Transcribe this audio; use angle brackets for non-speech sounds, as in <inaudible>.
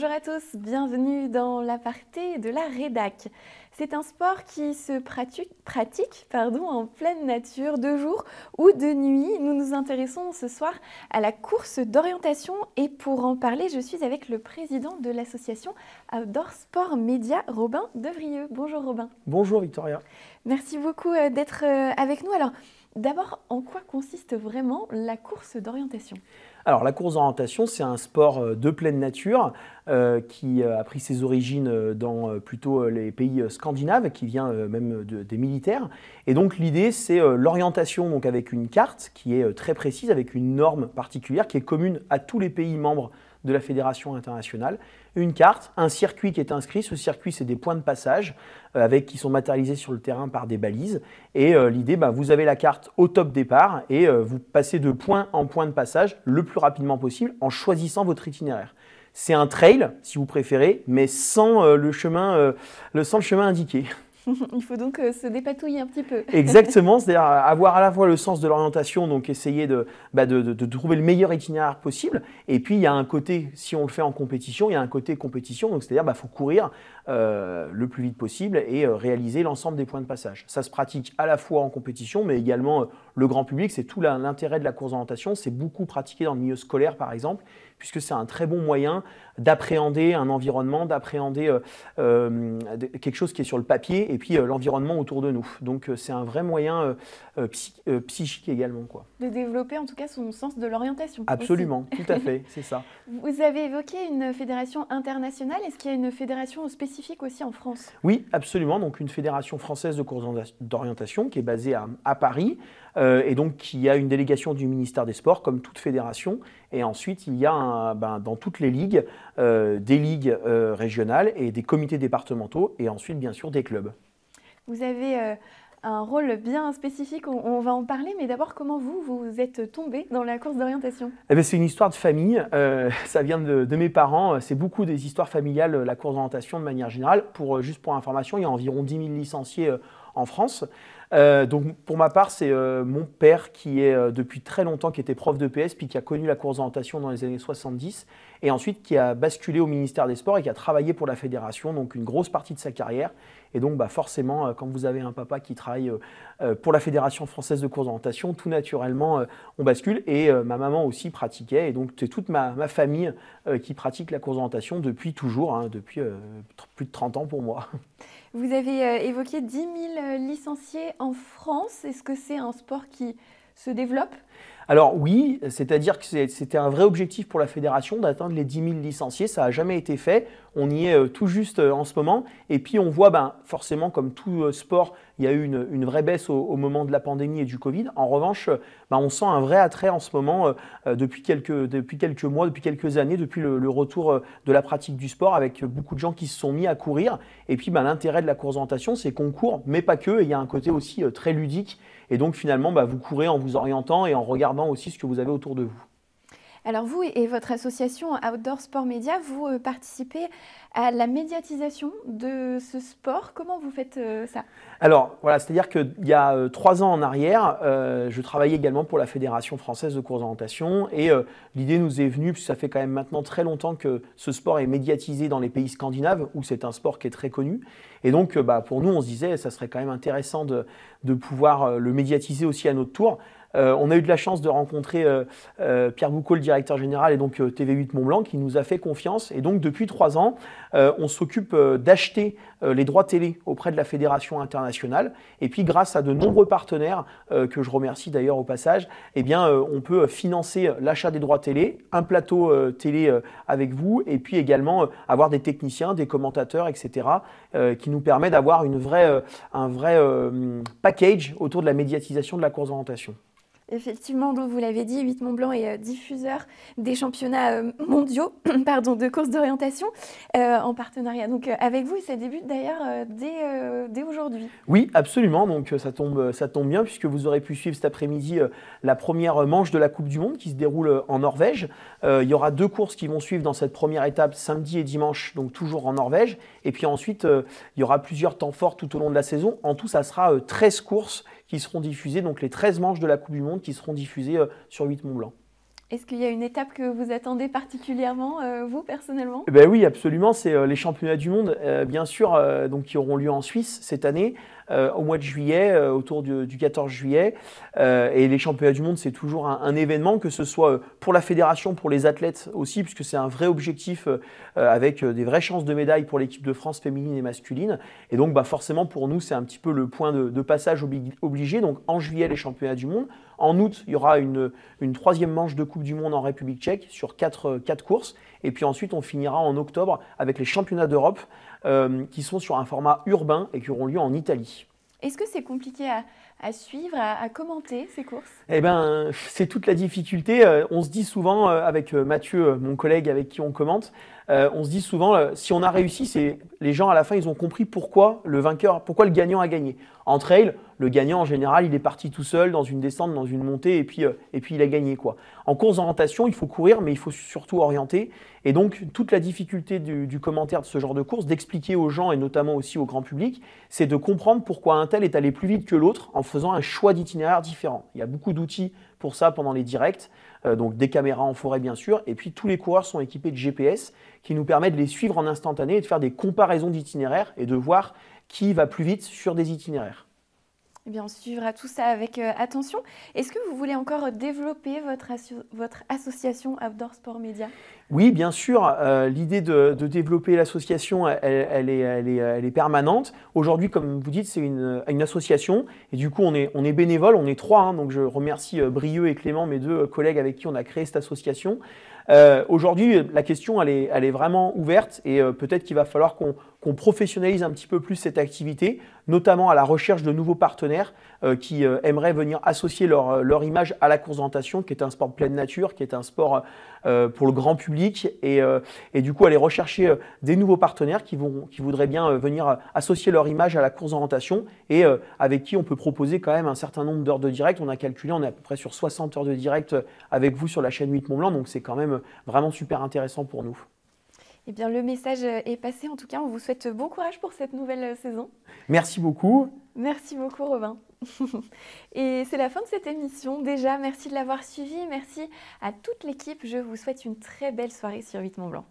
Bonjour à tous, bienvenue dans l'aparté de la rédac. C'est un sport qui se pratique, pratique pardon, en pleine nature de jour ou de nuit. Nous nous intéressons ce soir à la course d'orientation et pour en parler, je suis avec le président de l'association Outdoor Sport Média, Robin Devrieux. Bonjour Robin. Bonjour Victoria. Merci beaucoup euh, d'être euh, avec nous. Alors, d'abord, en quoi consiste vraiment la course d'orientation alors la course d'orientation, c'est un sport euh, de pleine nature euh, qui euh, a pris ses origines dans plutôt les pays scandinaves, qui vient même des militaires. Et donc l'idée, c'est l'orientation donc avec une carte qui est très précise, avec une norme particulière qui est commune à tous les pays membres de la Fédération internationale, une carte, un circuit qui est inscrit. Ce circuit, c'est des points de passage euh, avec, qui sont matérialisés sur le terrain par des balises. Et euh, l'idée, bah, vous avez la carte au top départ et euh, vous passez de point en point de passage le plus rapidement possible en choisissant votre itinéraire. C'est un trail, si vous préférez, mais sans, le, chemin, le, sans le chemin indiqué. <laughs> Il faut donc euh, se dépatouiller un petit peu. <laughs> Exactement, c'est-à-dire avoir à la fois le sens de l'orientation, donc essayer bah, de, trouver le meilleur itinéraire possible. Et puis il y a un côté, si on le fait en compétition, il y a un côté compétition, donc c'est-à-dire qu'il bah, faut courir euh, le plus vite possible et euh, réaliser l'ensemble des points de passage. Ça se pratique à la fois en compétition, mais également le grand public, c'est tout l'intérêt de la course d'orientation, c'est beaucoup pratiqué dans le milieu scolaire par exemple puisque c'est un très bon moyen d'appréhender un environnement, d'appréhender euh, euh, quelque chose qui est sur le papier et puis euh, l'environnement autour de nous. Donc c'est un vrai moyen psychique également. Quoi. De développer en tout cas son sens de l'orientation. Absolument, <laughs> tout à fait, c'est ça. Vous avez évoqué une fédération internationale. Est-ce qu'il y a une fédération spécifique aussi en France Oui, absolument. Donc une fédération française de cours d'orientation qui est basée à, à Paris et donc qui a une délégation du ministère des Sports comme toute fédération. Et ensuite, il y a ben, dans toutes les ligues, euh, des ligues euh, régionales et des comités départementaux et ensuite bien sûr des clubs. Vous avez euh, un rôle bien spécifique, on, va en parler, mais d'abord comment vous, vous êtes tombé dans la course d'orientation eh ben, C'est une histoire de famille, <laughs> ça vient de, mes parents, c'est beaucoup des histoires familiales, la course d'orientation de manière générale. Pour, juste pour information, il y a environ 10 000 licenciés en France. Euh, donc pour ma part, c'est euh, mon père qui est euh, depuis très longtemps qui était prof de PS puis qui a connu la course d'orientation dans les années 70 et ensuite qui a basculé au ministère des Sports et qui a travaillé pour la fédération donc une grosse partie de sa carrière et donc bah forcément quand vous avez un papa qui travaille pour la fédération française de course d'orientation tout naturellement on bascule et ma maman aussi pratiquait et donc c'est toute ma, famille qui pratique la course d'orientation depuis toujours hein, depuis plus de 30 ans pour moi. Vous avez euh, évoqué 10 000 euh, licenciés en France. Est-ce que c'est un sport qui se développe, alors oui, c'est-à-dire que c'était un vrai objectif pour la fédération d'atteindre les 10 000 licenciés, ça n'a jamais été fait, on y est euh, tout juste euh, en ce moment, et puis on voit ben, forcément comme tout euh, sport, il y a eu une, vraie baisse au, moment de la pandémie et du Covid. En revanche, ben, on sent un vrai attrait en ce moment depuis, quelques, depuis quelques mois, depuis quelques années, depuis le, retour de la pratique du sport, avec beaucoup de gens qui se sont mis à courir, et puis ben, l'intérêt de la course d'orientation, c'est qu'on court, mais pas que, il y a un côté aussi très ludique, et donc finalement ben, vous courez en vous orientant et en regardant aussi ce que vous avez autour de vous. Alors vous et votre association Outdoor Sport Média, vous euh, participez à la médiatisation de ce sport. Comment vous faites euh, ça Alors voilà, c'est-à-dire qu'il y a euh, trois ans en arrière, je travaillais également pour la Fédération française de course d'orientation et l'idée nous est venue, puisque ça fait quand même maintenant très longtemps que ce sport est médiatisé dans les pays scandinaves, où c'est un sport qui est très connu. Et donc bah, pour nous, on se disait, ça serait quand même intéressant de, de pouvoir le médiatiser aussi à notre tour. Euh, on a eu de la chance de rencontrer euh, euh, Pierre Boucault, le directeur général, et donc TV8 Montblanc, qui nous a fait confiance. Et donc, depuis trois ans, on s'occupe d'acheter les droits télé auprès de la Fédération internationale. Et puis, grâce à de nombreux partenaires, que je remercie d'ailleurs au passage, eh on peut financer l'achat des droits télé, un plateau télé avec vous, et puis également avoir des techniciens, des commentateurs, etc., qui nous permet d'avoir un vrai package autour de la médiatisation de la course d'orientation. Effectivement, donc vous l'avez dit, 8 Mont Blanc est euh, diffuseur des championnats euh, mondiaux <clears throat> pardon, de courses d'orientation euh, en partenariat donc, avec vous. Et ça débute d'ailleurs dès, dès aujourd'hui. Oui, absolument. Donc ça tombe, ça tombe bien puisque vous aurez pu suivre cet après-midi la première manche de la Coupe du Monde qui se déroule en Norvège. il y aura deux courses qui vont suivre dans cette première étape samedi et dimanche, donc toujours en Norvège. Et puis ensuite, il y aura plusieurs temps forts tout au long de la saison. En tout, ça sera 13 courses qui seront diffusées, donc les 13 manches de la Coupe du Monde qui seront diffusées euh, sur 8 Mont Blanc. Est-ce qu'il y a une étape que vous attendez particulièrement, euh, vous personnellement eh ben Oui, absolument. C'est euh, les championnats du monde, euh, bien sûr, donc, qui auront lieu en Suisse cette année, au mois de juillet, autour du, 14 juillet. et les championnats du monde, c'est toujours un, événement, que ce soit pour la fédération, pour les athlètes aussi, puisque c'est un vrai objectif avec des vraies chances de médailles pour l'équipe de France féminine et masculine. Et donc, bah, forcément, pour nous, c'est un petit peu le point de passage obligé. Donc, en juillet, les championnats du monde. En août, il y aura une, troisième manche de Coupe du Monde en République tchèque sur euh, quatre, courses. Et puis ensuite, on finira en octobre avec les championnats d'Europe euh, qui sont sur un format urbain et qui auront lieu en Italie. Est-ce que c'est compliqué à, à suivre, à, commenter ces courses Eh bien, c'est toute la difficulté. Euh, on se dit souvent, euh, avec euh, Mathieu, mon collègue avec qui on commente, on se dit souvent, si on a réussi, c'est les gens à la fin, ils ont compris pourquoi le vainqueur, pourquoi le gagnant a gagné. En trail, le gagnant en général, il est parti tout seul dans une descente, dans une montée, et puis, et puis il a gagné quoi. En course d'orientation, il faut courir, mais il faut surtout orienter. Et donc toute la difficulté du, du commentaire de ce genre de course, d'expliquer aux gens et notamment aussi au grand public, c'est de comprendre pourquoi un tel est allé plus vite que l'autre en faisant un choix d'itinéraire différent. Il y a beaucoup d'outils pour ça pendant les directs, euh, donc des caméras en forêt bien sûr, et puis tous les coureurs sont équipés de GPS qui nous permet de les suivre en instantané et de faire des comparaisons d'itinéraires et de voir qui va plus vite sur des itinéraires. Eh bien, on suivra tout ça avec euh, attention. Est-ce que vous voulez encore développer votre, votre association Outdoor Sport Média Oui, bien sûr. Euh, l'idée de, développer l'association, elle, est, elle, est, elle, est, permanente. Aujourd'hui, comme vous dites, c'est une, une, association. Et du coup, on est, on est bénévole, on est trois. Hein. donc, je remercie euh, Brieux et Clément, mes deux collègues avec qui on a créé cette association. Aujourd'hui, la question, elle est, elle est vraiment ouverte. Et peut-être qu'il va falloir qu'on qu'on professionnalise un petit peu plus cette activité, notamment à la recherche de nouveaux partenaires euh, qui euh, aimeraient venir associer leur, euh, image à la course d'orientation, qui est un sport pleine nature, qui est un sport pour le grand public, et, du coup aller rechercher des nouveaux partenaires qui, vont, qui voudraient bien venir associer leur image à la course d'orientation et avec qui on peut proposer quand même un certain nombre d'heures de direct. On a calculé, on est à peu près sur 60 heures de direct avec vous sur la chaîne 8 Mont-Blanc. donc c'est quand même vraiment super intéressant pour nous. Eh bien, le message euh, est passé. En tout cas, on vous souhaite bon courage pour cette nouvelle euh, saison. Merci beaucoup. Merci beaucoup, Robin. <laughs> Et c'est la fin de cette émission. Déjà, merci de l'avoir suivi. Merci à toute l'équipe. Je vous souhaite une très belle soirée sur 8 Mont Blanc.